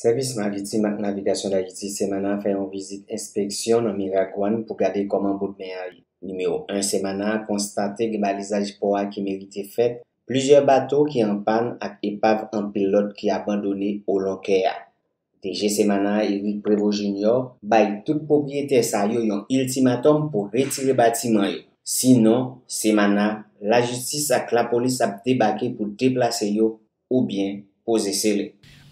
Servis ma vitim ak navigasyon da vitim semanan fè yon vizit inspeksyon nan Mirakouan pou gade koman bout men a yon. Numero 1 semanan a konstate ge balizaj pou a ke merite fet, plujer bato ki an pan ak epav an pilot ki abandoni ou loke a. DG semanan a yon prevojoun yo, bay tout popyete sa yo yon ultimatom pou retire batiman yo. Sinon, semanan, la jistis ak la polis ap debake pou deplase yo ou bien pose se le.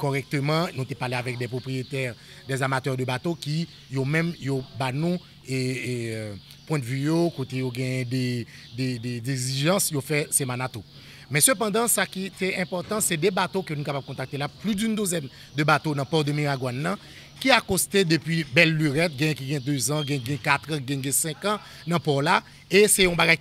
korekteman, nou te pale avèk de euh, popriyeter, de amatèr de bato ki yo mèm yo banon e pointe vyo, kote yo gen de dezijans, yo fè semanato. Men sepandan, sa ki te importan, se de bato ke nou kapap kontakte la, plou d'un dozèm de bato nan port de Miragwana nan, ki akoste depi bel luret gen ki gen 2 an, gen gen 4 an, gen gen 5 an nan pou la e se yon bagay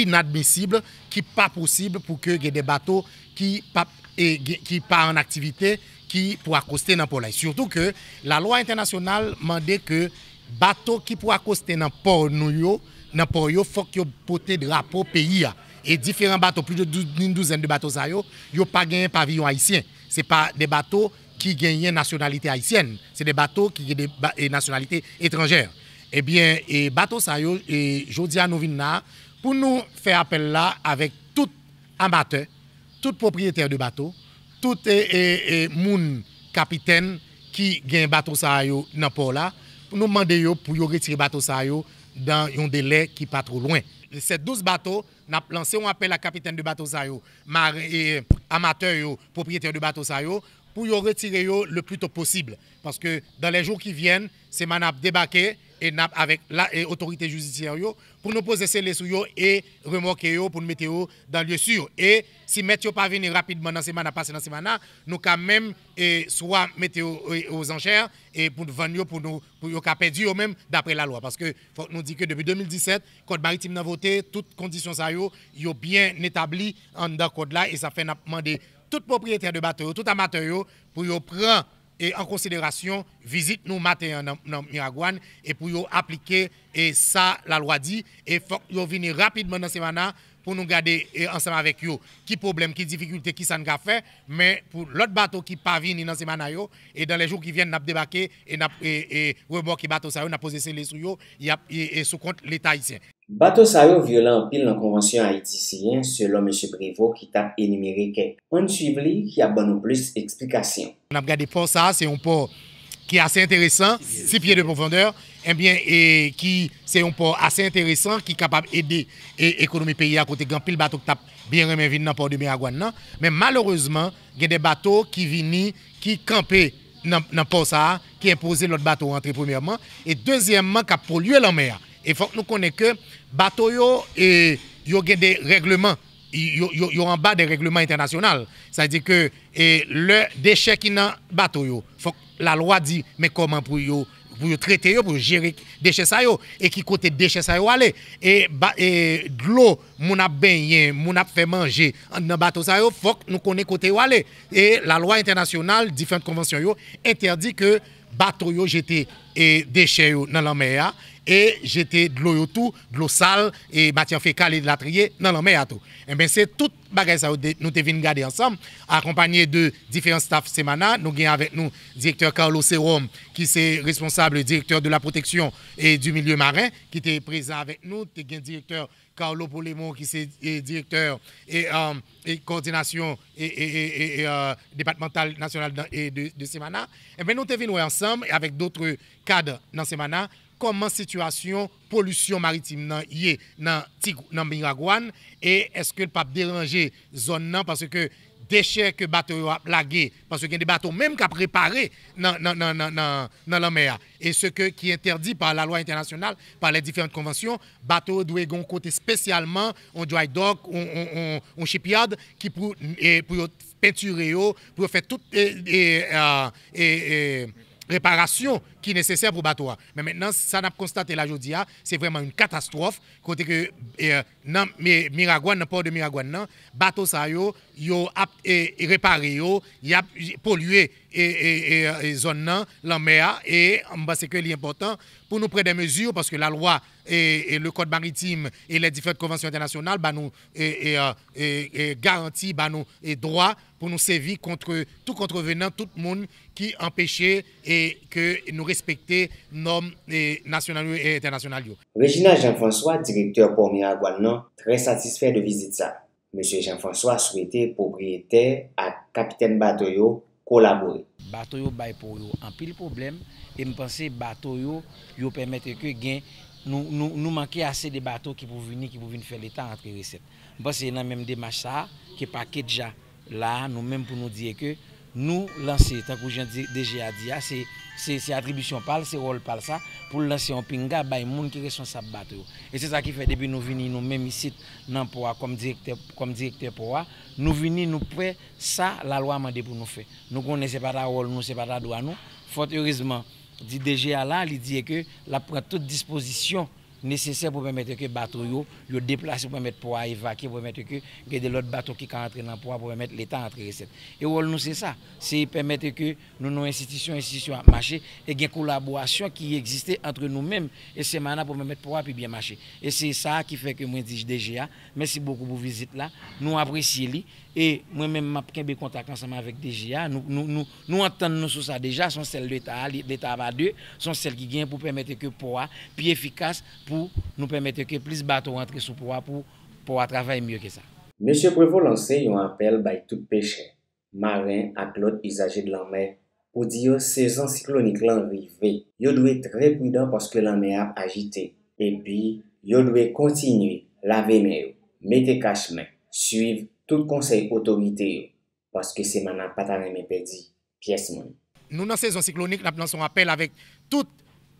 inadmisible ki pa posib pou ke gen de bato ki pa an aktivite ki pou akoste nan pou la e surtout ke la loi internasyonal mande ke bato ki pou akoste nan pou nou yo nan pou yo fok yo pote drapo peyi ya e diferan bato, plus de 12 an de bato zayo yo pa gen pavillon haisyen se pa de bato ki genyen nasyonalite Haitien. Se de bato ki genyen nasyonalite etranjer. E bato sa yo, jodia nou vin nan, pou nou fe apel la, avek tout amate, tout propryete de bato, tout moun kapiten, ki genyen bato sa yo nan pou la, pou nou mande yo, pou yo ritri bato sa yo, dan yon delek ki patrou loin. Se douz bato, nan se yon apel la kapiten de bato sa yo, amate yo, propryete de bato sa yo, pour y retirer le plus tôt possible. Parce que dans les jours qui viennent, c'est manap a débarqué et avec l'autorité judiciaire pour nous poser ces sur et remorquer pour nous mettre dans dans lieu sûr et si mettre pas venir rapidement dans semaine passer dans semaine nous quand même et soit mettre aux enchères et pour vendre pour nous pour même d'après la loi parce que nous dit que depuis 2017 le code maritime n'a voté toutes conditions sont bien établi en dans code là et ça fait demander tout propriétaire de bateau tout amateur pour yo prendre et en considération visite nous matin dans Miragouane et pour appliquer et ça la loi dit et faut venir rapidement dans ces pou nou gade ansanm avek yo ki problem, ki dificulte, ki san gafen, men pou lot bato ki pavine nan seman ay yo, e dan le joun ki vyen nap debake, e remon ki bato sa yo, nap posese lesu yo, e sou kont l'Etat itse. Bato sa yo vyo lan opil nan konvansyon Haitisiyen, selon M. Brevo, ki tap enimerike. Pon suive li, ki ap banou blis eksplikasyon. Nap gade pon sa, se yon pon ki ase interesan, se piye de profondeur, ki se yon port ase interesant ki kapap ede ekonomi peyi akote gan pil bato ki tap bin reme vin nan port de miagwan nan men maloreseman gen de bato ki vini ki kampe nan port sa ki impose lot bato rentre premiyaman e dezyemman ka poulye lan mer e fok nou konen ke bato yo yo gen de regleman yo an ba de regleman internasyonal sa di ke le dechek inan bato yo fok la lwa di me koman pou yo pour traiter, pour gérer déchets ça et qui côté déchets ça et de l'eau mon a baigné, mon a fait manger dans bateau ça faut que nous connaît côté aller et la loi internationale différentes conventions interdit que bateau yo jeter et déchets dans la mer e jete d'lo yotou, d'lo sal, e matyan fekal e d'la triye nan anmey atou. E ben se tout bagay sa ou de nou te vin gade ansam, akompanyen de diferent staff semanan, nou gen avèk nou direktor Karlo Serom, ki se responsable direktor de la proteksyon e du milieu marin, ki te preza avèk nou, te gen direktor Karlo Polemo, ki se e, direktor e, um, e koordinasyon e, e uh, departemental nasyonal de semanan, e ben nou te vin wè ansam, e avèk dotre kad nan semanan, comment situation pollution maritime dans yé nan Miragouane et est-ce que le pape déranger zone là parce que déchets que bateaux ont plagué parce qu'il y a des bateaux même qui ont préparé dans, la mer et ce que, qui est interdit par la loi internationale par les différentes conventions bateaux doivent être côté spécialement on dry dock on, on, on shipyard qui pour et pour peinturer pour faire tout et euh, réparation qui est nécessaire pour bateau. Mais maintenant, ça n'a constaté là aujourd'hui, c'est vraiment une catastrophe. Côté que dans eh, le port de Miragouane, bateau ça yo, eh, réparé, yo, a pollué eh, et, zones, et, zone mer et c'est que pou nou pre de mezur, paske la lwa e le kote maritim e le difer konvensyon internasyonal ba nou euh, garanti ba nou e drwa pou nou sevi kontre tout kontrevenan, tout moun ki empèche e ke nou respekte norme nasyonal yo. Regina Jean-François, direktor pormi a Gwannon, tre satisfè de vizit sa. M. Jean-François souwete pou gri etè a kapiten batoyou Bato yo bay pou yo an pil problem, e mi panse bato yo yo permette ke gen nou manke ase de bato ki pou vini, ki pou vini fe le tan an tre resep. Bas e nan menm de macha ki pa ke dja la, nou menm pou nou diye ke... Nou lanse, tankou jen DG Adia, se atribusyon pal, se rol pal sa, pou lanse yon pinga bay moun ki resyon sa bat yo. E se sa ki fe, debi nou vini nou memisit nan po a, kom direktor po a, nou vini nou pre, sa la lo a mande pou nou fe. Nou konen se pata rol, nou se pata do a nou, fote yorizman, di DG Adia la, li diye ke la pre tout disposition, Nesese pou mwen mette ke batou yo, yo deplase pou mwen mette pou a evake, pou mwen mette ke gede lot batou ki ka antre nan pou a pou mwen mette l'Etat antre reset. E wol nou se sa, se yi pwem mette ke nou nou institisyon, institisyon a mache, e gen kolabwasyon ki yi egziste antre nou menm, e se manan pou mwen mette pou a pi bien mache. E se sa ki feke mwen dij deje a, mwensi boku pou vizit la, nou apresye li. E mwen men m apkebe kontak lansanman vek DJI, nou antenn nou sou sa deja, son sel l'Etat, l'Etat ba de, son sel ki gen pou pemete ke pouwa pi efikas pou nou pemete ke plis bato rentre sou pouwa pou pouwa travay myo ke sa. Mèche prevo lanse yon apel bay tout peche, marin ak lot usaje de lanme, pou diyo sezon siklonik lanri ve, yo dwe trepou dan paske lanme ap agite, epi, yo dwe kontinu la ve me yo, mete kache men, suiv tout konsey otomite yo, paske se man ap patane me pedi. Pyes moun. Nou nan sezon siklonik, nap nan son apel, avek tout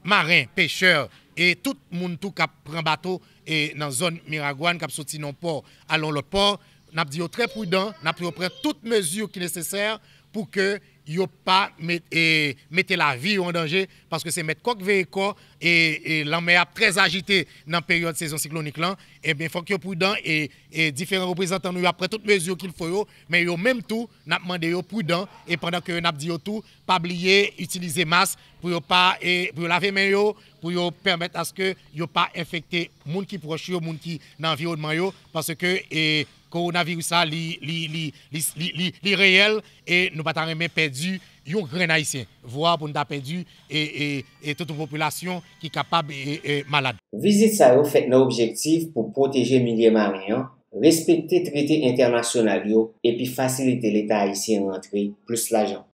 marin, pecheur, e tout moun tou kap pran bato, e nan zon Miragwan, kap soti nan port, alon lot port, nap diyo trep widan, nap diyo pre tout mezyou ki nesecer, pou ke, yo pas e, mettez la vie en danger parce que c'est mettre coque véhicule et, et est très agité dans la période de saison cyclonique là et eh bien faut que prudent et, et différents représentants nous après toutes mesures qu'il faut mais yo même tout n'a demandé yo prudent et pendant que n'a dit tout pas oublier utiliser masque pour pas et pour laver les mains, pour permettre à ce que yo pas infecter gens qui proche les gens qui dans l'environnement, parce que et koronavirousa li reyel e nou batan reme pedu yon gren haisyen. Vwa pou nou da pedu et e, e tout ou populasyon ki kapab e, malade. Vizit sa yo fet nou objektiv pou proteje mille marian, respekte trite internasyonalyo epi fasilite l'Etat haisyen rentre plus la jan.